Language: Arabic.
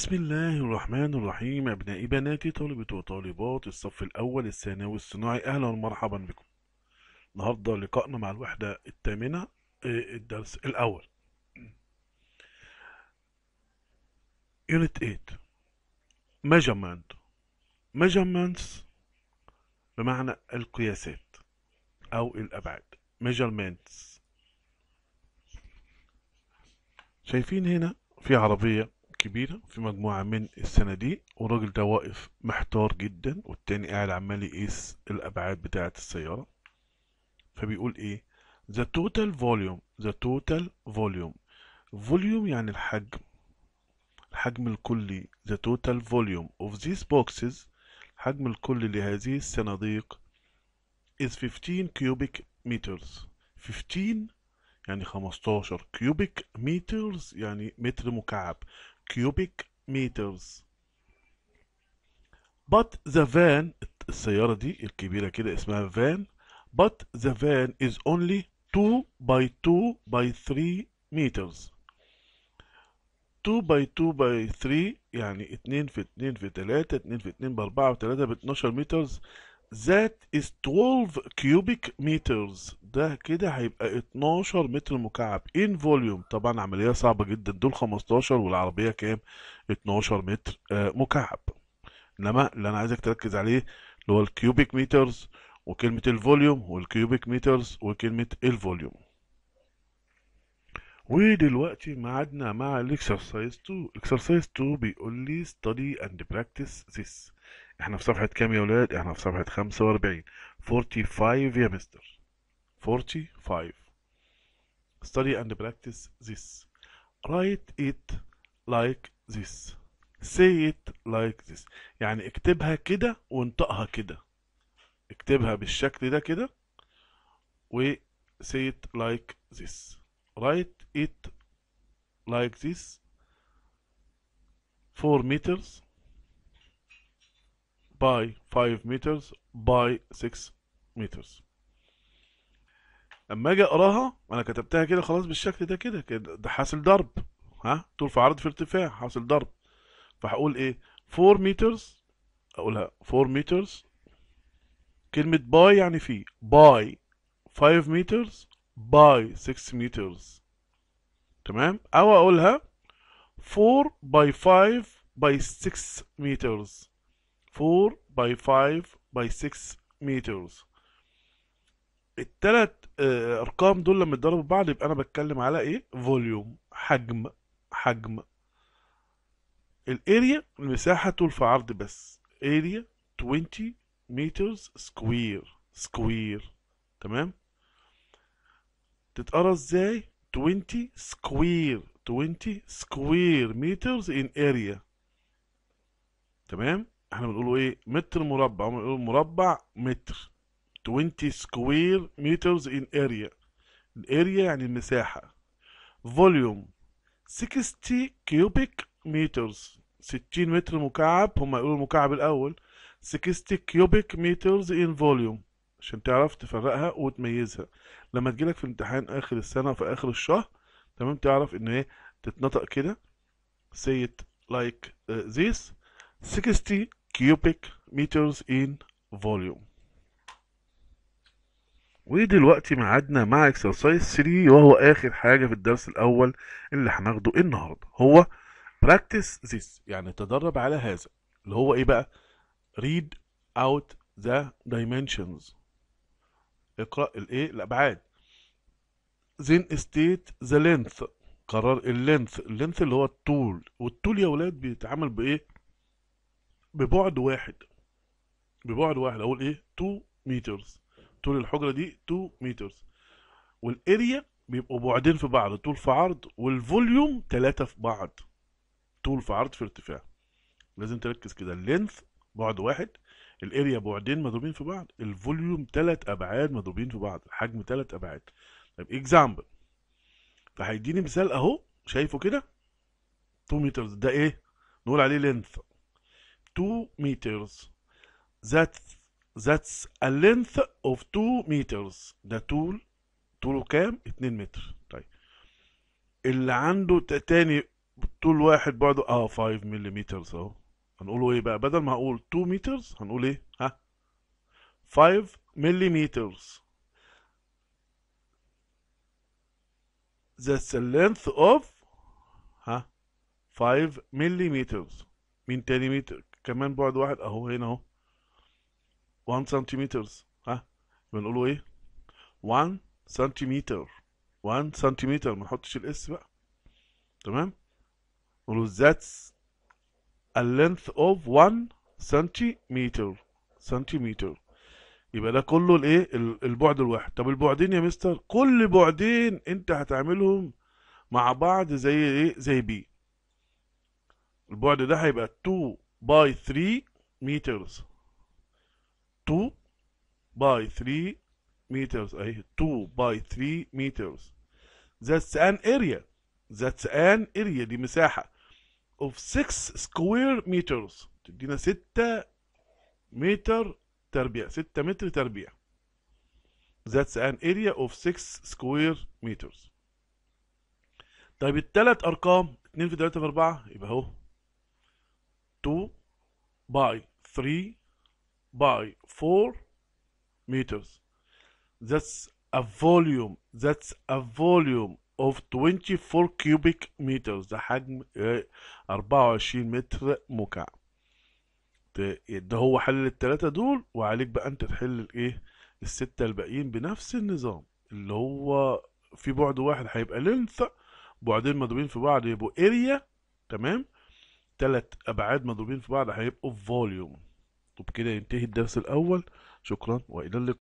بسم الله الرحمن الرحيم أبنائي بناتي طالبة وطالبات الصف الأول الثانوي الصناعي أهلا ومرحبا بكم النهاردة لقائنا مع الوحدة الثامنة آه، الدرس الأول Unit 8 Measurement Measurements بمعنى القياسات أو الأبعاد Measurements شايفين هنا في عربية كبيرة في مجموعة من الصناديق والراجل ده واقف محتار جدا والتاني قاعد عمال يقيس الأبعاد بتاعة السيارة فبيقول إيه the total volume the total volume volume يعني الحجم الحجم الكلي the total volume of these boxes الحجم الكلي لهذه الصناديق is 15 cubic meters 15 يعني 15 كيوبيك مترز يعني متر مكعب cubic meters but the van السيارة دي الكبيرة كده اسمها van but the van is only 2 by 2 by 3 meters 2 by 2 by 3 يعني 2 في 2 في 3 2 في 2 ب 4 و3 ب 12 That is 12 cubic meters ده كده هيبقى 12 متر مكعب in volume طبعا عملية صعبة جدا دول 15 والعربية كام 12 متر آه، مكعب انما اللي انا عايزك تركز عليه اللي هو الكيوبيك مترز وكلمة الفوليوم والكيوبيك مترز وكلمة الفوليوم ودلوقتي ميعادنا مع الاكسرسايز 2 الاكسرسايز 2 بيقول لي study and practice this احنا في صفحة كام يا ولاد احنا في صفحة خمسة واربعين forty five يا مستر forty five study and practice this write it like this say it like this يعني اكتبها كده وانطقها كده اكتبها بالشكل ده كده و say it like this write it like this 4 meters by 5 meters by 6 meters اما اجي اقراها انا كتبتها كده خلاص بالشكل ده كده ده حاصل ضرب ها طول في عرض في ارتفاع حاصل ضرب فهقول ايه 4 meters اقولها 4 meters كلمة باي يعني في باي 5 meters باي 6 meters تمام او اقولها 4 by 5 by 6 meters 4 باي 5 باي 6 meters التلات آه، ارقام دول لما يتضربوا ببعض يبقى انا بتكلم على ايه فوليوم حجم حجم الاريا المساحه طول في عرض بس اريا 20 meters سكوير سكوير تمام تتقرا ازاي 20 سكوير 20 سكوير meters in area تمام احنا بنقوله ايه متر مربع هم بنقول مربع متر 20 سكوير مترز ان اريا الاريا يعني المساحة فوليوم 60 كيوبيك مترز 60 متر مكعب هم يقولوا المكعب الاول 60 كيوبيك مترز ان فوليوم عشان تعرف تفرقها وتميزها لما تجيلك في امتحان اخر السنة في اخر الشهر تمام تعرف ان ايه تتنطق كده say it like uh, this 60 cubic meters in volume ودلوقتي ميعادنا مع exercise 3 وهو اخر حاجه في الدرس الاول اللي هناخده النهارده هو practice this يعني تدرب على هذا اللي هو ايه بقى read out the dimensions اقرا الايه الابعاد then state the length قرار اللينث اللينث اللي هو الطول والطول يا ولاد بيتعامل بايه ببعد واحد ببعد واحد اقول ايه 2 مترز طول الحجره دي 2 مترز والاريا بيبقوا بعدين في بعض طول في عرض والفوليوم ثلاثة في بعض طول في عرض في ارتفاع لازم تركز كده اللينث بعد واحد الاريا بعدين مضروبين في بعض الفوليوم ثلاث ابعاد مضروبين في بعض الحجم ثلاث ابعاد طيب اكزامبل فهيديني مثال اهو شايفه كده 2 متر ده ايه نقول عليه لينث 2 meters. That's, that's a length of 2 meters. ده طول طوله كام؟ 2 متر. طيب اللي عنده تاني طول واحد بعده اه 5 ملم اهو. هنقوله ايه بقى؟ بدل ما هقول 2 مترز هنقول ايه؟ ها؟ 5 ملم That's the length of ها 5 ملم مين تاني متر كمان بعد واحد اهو هنا اهو 1 سنتيمتر ها بنقوله ايه 1 سنتيمتر 1 سنتيمتر ما نحطش الاس بقى تمام نقوله ذاتس ا لينث اوف 1 سنتيمتر سنتيمتر يبقى ده كله الايه البعد الواحد طب البعدين يا مستر كل بعدين انت هتعملهم مع بعض زي ايه زي بي البعد ده هيبقى 2 by 3 meters 2 by 3 meters اهي 2 by 3 meters that's an area that's an area دي مساحة of 6 square meters تدينا 6 متر تربيع 6 متر تربيع that's an area of 6 square meters طيب التلات ارقام 2 في 3 في 4 يبقى اهو by 3 by 4 meters. That's a volume. That's a volume of 24 cubic meters. ده حجم 24 آه، متر مكعب. ده هو حل التلاتة دول وعليك بقى انت تحل الايه الستة الباقيين بنفس النظام اللي هو في بعد واحد هيبقى لينث بعدين مضروبين في بعض يبقوا اريا تمام التلات أبعاد مضروبين في بعض هيبقوا في فوليوم وبكده ينتهي الدرس الأول شكرا وإلى اللقاء